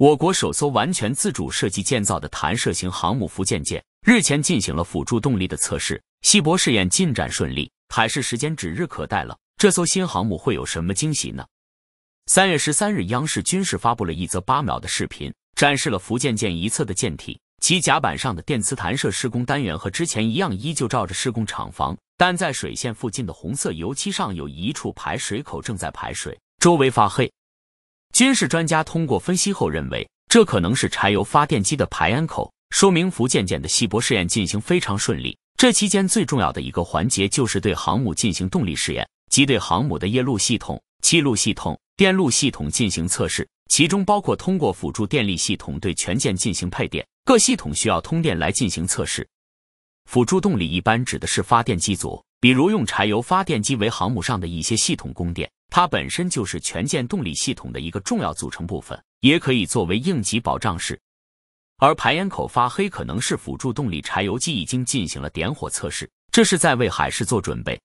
我国首艘完全自主设计建造的弹射型航母“福建舰”日前进行了辅助动力的测试，西航试验进展顺利，海试时间指日可待了。这艘新航母会有什么惊喜呢？三月十三日，央视军事发布了一则八秒的视频，展示了“福建舰”一侧的舰体，其甲板上的电磁弹射施工单元和之前一样，依旧照着施工厂房，但在水线附近的红色油漆上有一处排水口正在排水，周围发黑。军事专家通过分析后认为，这可能是柴油发电机的排烟口，说明福建舰的系泊试验进行非常顺利。这期间最重要的一个环节就是对航母进行动力试验，即对航母的液路系统、气路系统、电路系统进行测试，其中包括通过辅助电力系统对全舰进行配电，各系统需要通电来进行测试。辅助动力一般指的是发电机组。比如用柴油发电机为航母上的一些系统供电，它本身就是全舰动力系统的一个重要组成部分，也可以作为应急保障室。而排烟口发黑可能是辅助动力柴油机已经进行了点火测试，这是在为海试做准备。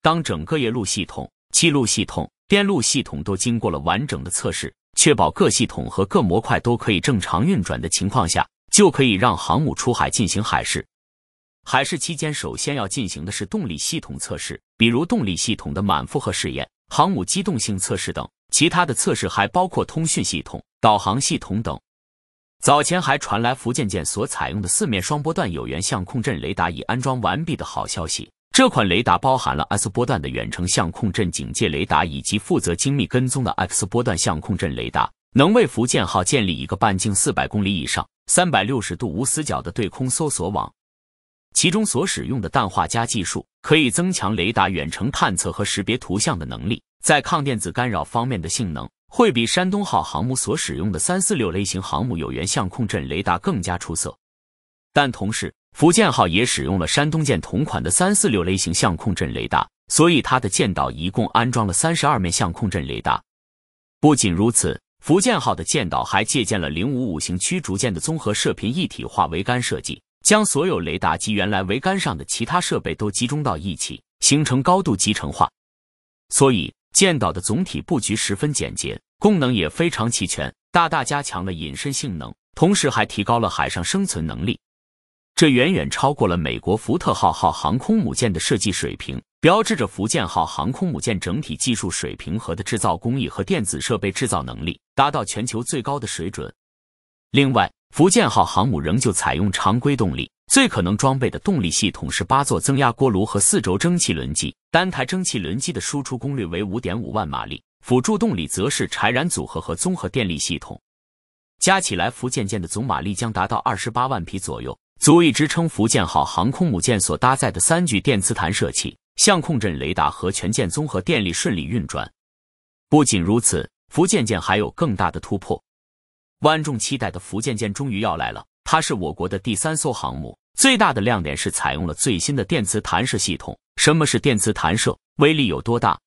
当整个液路系统、气路系统、电路系统都经过了完整的测试，确保各系统和各模块都可以正常运转的情况下，就可以让航母出海进行海试。海试期间，首先要进行的是动力系统测试，比如动力系统的满负荷试验、航母机动性测试等。其他的测试还包括通讯系统、导航系统等。早前还传来福建舰所采用的四面双波段有源相控阵雷达已安装完毕的好消息。这款雷达包含了 S 波段的远程相控阵警戒雷达，以及负责精密跟踪的 X 波段相控阵雷达，能为福建号建立一个半径四百公里以上、三百六十度无死角的对空搜索网。其中所使用的氮化镓技术可以增强雷达远程探测和识别图像的能力，在抗电子干扰方面的性能会比山东号航母所使用的三四六类型航母有源相控阵雷达更加出色。但同时，福建号也使用了山东舰同款的三四六类型相控阵雷达，所以它的舰岛一共安装了三十二面相控阵雷达。不仅如此，福建号的舰岛还借鉴了零五五型驱逐舰的综合射频一体化桅杆设计。将所有雷达及原来桅杆上的其他设备都集中到一起，形成高度集成化。所以，舰岛的总体布局十分简洁，功能也非常齐全，大大加强了隐身性能，同时还提高了海上生存能力。这远远超过了美国福特号号航空母舰的设计水平，标志着福建号航空母舰整体技术水平和的制造工艺和电子设备制造能力达到全球最高的水准。另外，福建号航母仍旧采用常规动力，最可能装备的动力系统是八座增压锅炉和四轴蒸汽轮机，单台蒸汽轮机的输出功率为五点五万马力，辅助动力则是柴燃组合和综合电力系统，加起来福建舰的总马力将达到二十八万匹左右，足以支撑福建号航空母舰所搭载的三具电磁弹射器、相控阵雷达和全舰综合电力顺利运转。不仅如此，福建舰还有更大的突破。万众期待的福建舰终于要来了！它是我国的第三艘航母，最大的亮点是采用了最新的电磁弹射系统。什么是电磁弹射？威力有多大？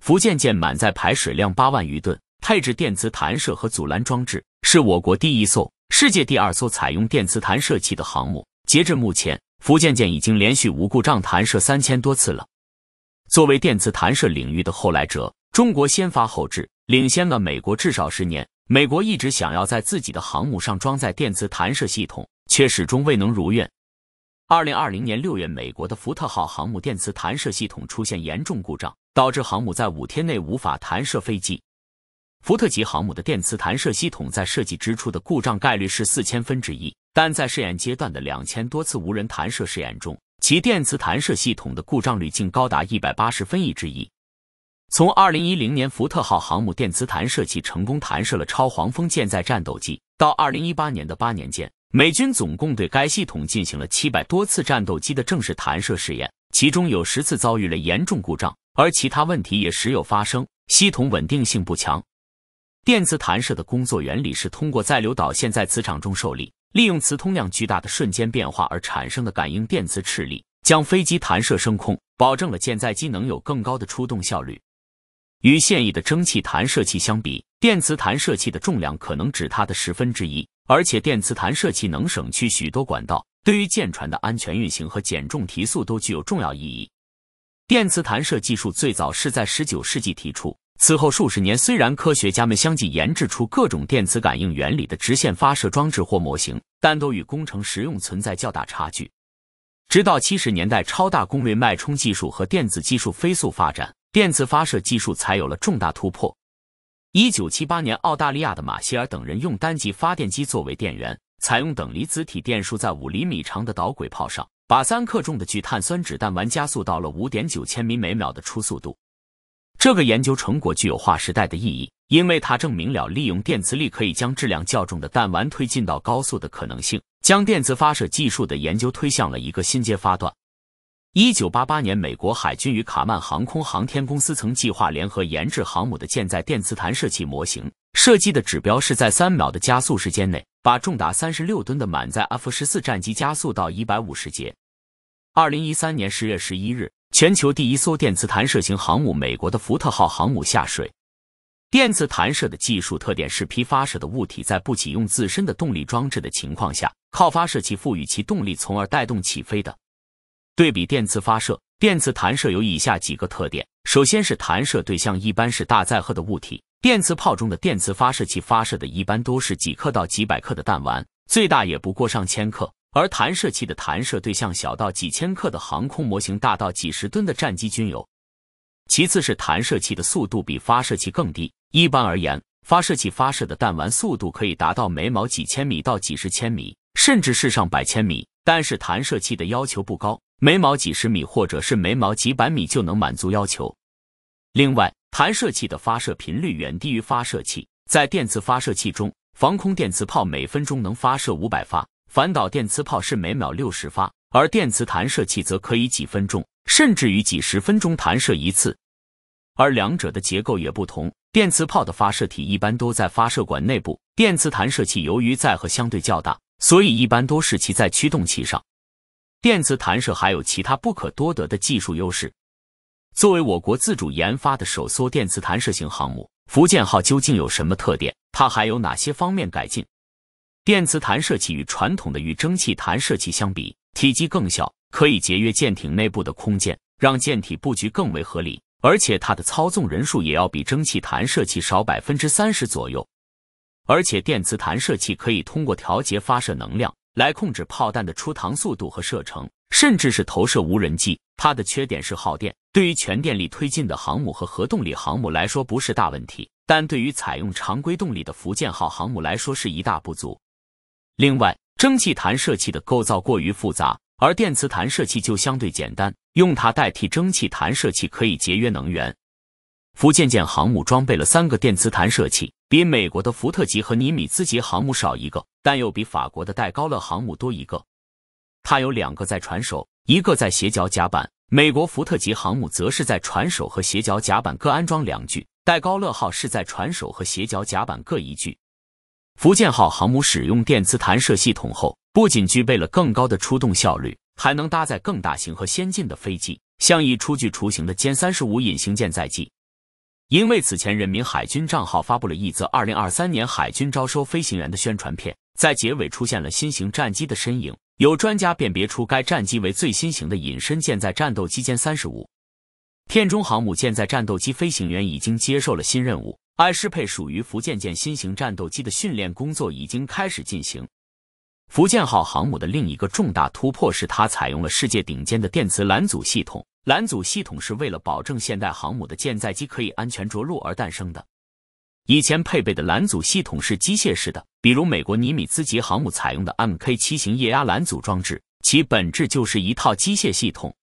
福建舰满载排水量八万余吨，配置电磁弹射和阻拦装置，是我国第一艘、世界第二艘采用电磁弹射器的航母。截至目前，福建舰已经连续无故障弹射三千多次了。作为电磁弹射领域的后来者，中国先发后制，领先了美国至少十年。美国一直想要在自己的航母上装载电磁弹射系统，却始终未能如愿。二零二零年六月，美国的福特号航母电磁弹射系统出现严重故障，导致航母在五天内无法弹射飞机。福特级航母的电磁弹射系统在设计之初的故障概率是四千分之一，但在试验阶段的两千多次无人弹射试验中，其电磁弹射系统的故障率竟高达一百八十分亿之一。从二零一零年福特号航母电磁弹射器成功弹射了超黄蜂舰载战斗机，到二零一八年的八年间，美军总共对该系统进行了七百多次战斗机的正式弹射试验，其中有十次遭遇了严重故障，而其他问题也时有发生，系统稳定性不强。电磁弹射的工作原理是通过载流导线在磁场中受力，利用磁通量巨大的瞬间变化而产生的感应电磁斥力，将飞机弹射升空，保证了舰载机能有更高的出动效率。与现役的蒸汽弹射器相比，电磁弹射器的重量可能只它的十分之一，而且电磁弹射器能省去许多管道，对于舰船的安全运行和减重提速都具有重要意义。电磁弹射技术最早是在19世纪提出，此后数十年，虽然科学家们相继研制出各种电磁感应原理的直线发射装置或模型，但都与工程实用存在较大差距。直到70年代，超大功率脉冲技术和电子技术飞速发展。电磁发射技术才有了重大突破。一九七八年，澳大利亚的马歇尔等人用单极发电机作为电源，采用等离子体电束在五厘米长的导轨炮上，把三克重的聚碳酸酯弹丸加速到了五点九千米每秒的初速度。这个研究成果具有划时代的意义，因为它证明了利用电磁力可以将质量较重的弹丸推进到高速的可能性，将电磁发射技术的研究推向了一个新阶发段。一九八八年，美国海军与卡曼航空航天公司曾计划联合研制航母的舰载电磁弹射器模型。设计的指标是在三秒的加速时间内，把重达三十六吨的满载 F 十四战机加速到一百五十节。二零一三年十月十一日，全球第一艘电磁弹射型航母——美国的福特号航母下水。电磁弹射的技术特点是：批发射的物体在不启用自身的动力装置的情况下，靠发射器赋予其动力，从而带动起飞的。对比电磁发射、电磁弹射有以下几个特点：首先是弹射对象一般是大载荷的物体，电磁炮中的电磁发射器发射的一般都是几克到几百克的弹丸，最大也不过上千克；而弹射器的弹射对象小到几千克的航空模型，大到几十吨的战机均有。其次是弹射器的速度比发射器更低，一般而言，发射器发射的弹丸速度可以达到每秒几千米到几十千米，甚至是上百千米，但是弹射器的要求不高。每秒几十米，或者是每秒几百米就能满足要求。另外，弹射器的发射频率远低于发射器。在电磁发射器中，防空电磁炮每分钟能发射五百发，反导电磁炮是每秒六十发，而电磁弹射器则可以几分钟，甚至于几十分钟弹射一次。而两者的结构也不同。电磁炮的发射体一般都在发射管内部，电磁弹射器由于载荷相对较大，所以一般都是骑在驱动器上。电磁弹射还有其他不可多得的技术优势。作为我国自主研发的首艘电磁弹射型航母“福建号”，究竟有什么特点？它还有哪些方面改进？电磁弹射器与传统的与蒸汽弹射器相比，体积更小，可以节约舰艇内部的空间，让舰体布局更为合理。而且它的操纵人数也要比蒸汽弹射器少百分之三十左右。而且电磁弹射器可以通过调节发射能量。来控制炮弹的出膛速度和射程，甚至是投射无人机。它的缺点是耗电，对于全电力推进的航母和核动力航母来说不是大问题，但对于采用常规动力的福建号航母来说是一大不足。另外，蒸汽弹射器的构造过于复杂，而电磁弹射器就相对简单，用它代替蒸汽弹射器可以节约能源。福建舰航母装备了三个电磁弹射器，比美国的福特级和尼米兹级航母少一个，但又比法国的戴高乐航母多一个。它有两个在船首，一个在斜角甲板。美国福特级航母则是在船首和斜角甲板各安装两具，戴高乐号是在船首和斜角甲板各一具。福建号航母使用电磁弹射系统后，不仅具备了更高的出动效率，还能搭载更大型和先进的飞机，像已初具雏形的歼三十五隐形舰载机。因为此前人民海军账号发布了一则2023年海军招收飞行员的宣传片，在结尾出现了新型战机的身影。有专家辨别出该战机为最新型的隐身舰载战斗机歼三十五。片中航母舰载战斗机飞行员已经接受了新任务，爱适配属于福建舰新型战斗机的训练工作已经开始进行。福建号航母的另一个重大突破是，它采用了世界顶尖的电磁拦阻系统。拦阻系统是为了保证现代航母的舰载机可以安全着陆而诞生的。以前配备的拦阻系统是机械式的，比如美国尼米兹级航母采用的 Mk 七型液压拦阻装置，其本质就是一套机械系统。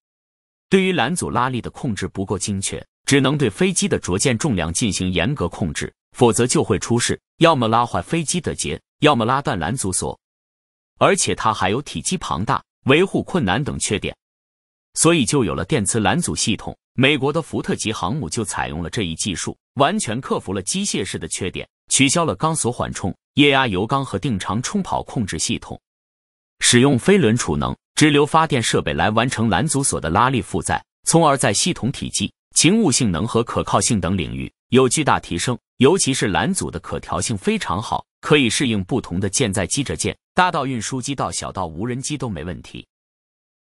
对于拦阻拉力的控制不够精确，只能对飞机的着舰重量进行严格控制，否则就会出事，要么拉坏飞机的节，要么拉断拦阻索。而且它还有体积庞大、维护困难等缺点。所以就有了电磁拦阻系统，美国的福特级航母就采用了这一技术，完全克服了机械式的缺点，取消了钢索缓冲、液压油缸和定长冲跑控制系统，使用飞轮储能、直流发电设备来完成拦阻索的拉力负载，从而在系统体积、勤务性能和可靠性等领域有巨大提升。尤其是拦阻的可调性非常好，可以适应不同的舰载机着舰，大到运输机，到小到无人机都没问题。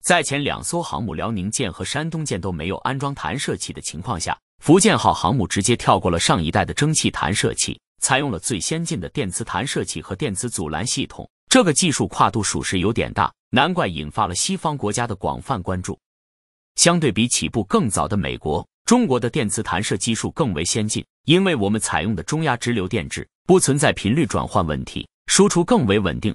在前两艘航母辽宁舰和山东舰都没有安装弹射器的情况下，福建号航母直接跳过了上一代的蒸汽弹射器，采用了最先进的电磁弹射器和电磁阻拦系统。这个技术跨度属实有点大，难怪引发了西方国家的广泛关注。相对比起步更早的美国，中国的电磁弹射技术更为先进，因为我们采用的中压直流电制，不存在频率转换问题，输出更为稳定。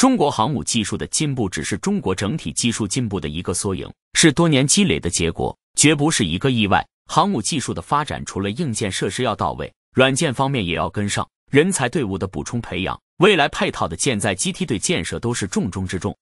中国航母技术的进步，只是中国整体技术进步的一个缩影，是多年积累的结果，绝不是一个意外。航母技术的发展，除了硬件设施要到位，软件方面也要跟上，人才队伍的补充培养，未来配套的舰载机梯队建设都是重中之重。